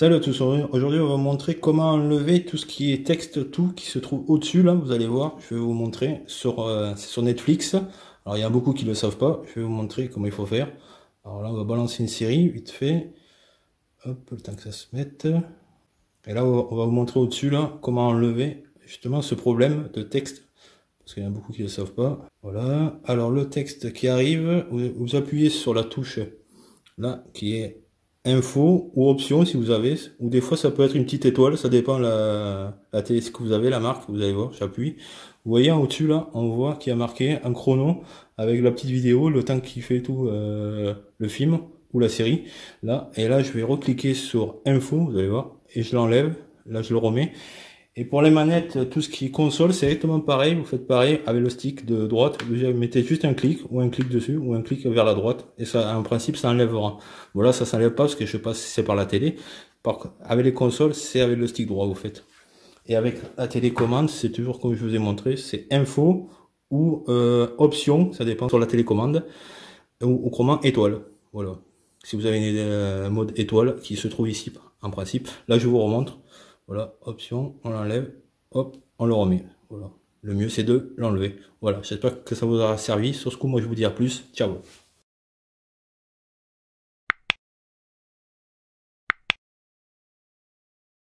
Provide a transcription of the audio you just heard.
Salut à tous, aujourd'hui on va vous montrer comment enlever tout ce qui est texte tout qui se trouve au-dessus là, vous allez voir, je vais vous montrer sur, euh, sur Netflix. Alors il y a beaucoup qui ne le savent pas, je vais vous montrer comment il faut faire. Alors là on va balancer une série, vite fait, hop, le temps que ça se mette. Et là on va vous montrer au-dessus là comment enlever justement ce problème de texte, parce qu'il y en a beaucoup qui ne le savent pas. Voilà, alors le texte qui arrive, vous appuyez sur la touche là qui est info ou option si vous avez, ou des fois ça peut être une petite étoile, ça dépend la, la télé que vous avez, la marque, vous allez voir, j'appuie. Vous voyez en au-dessus là, on voit qu'il a marqué un chrono avec la petite vidéo, le temps qui fait tout euh, le film ou la série. Là, et là je vais recliquer sur info, vous allez voir, et je l'enlève, là je le remets, et pour les manettes, euh, tout ce qui est console, c'est exactement pareil. Vous faites pareil avec le stick de droite. Vous mettez juste un clic ou un clic dessus ou un clic vers la droite. Et ça, en principe, ça enlèvera. Voilà, ça s'enlève pas parce que je sais pas si c'est par la télé. Par, avec les consoles, c'est avec le stick droit, vous faites. Et avec la télécommande, c'est toujours comme je vous ai montré, c'est info ou euh, option, ça dépend sur la télécommande, ou, au comment étoile. Voilà. Si vous avez un euh, mode étoile qui se trouve ici, en principe. Là, je vous remontre. Voilà, option, on l'enlève, hop, on le remet. Voilà. Le mieux, c'est de l'enlever. Voilà, j'espère que ça vous aura servi. Sur ce coup, moi, je vous dis à plus. Ciao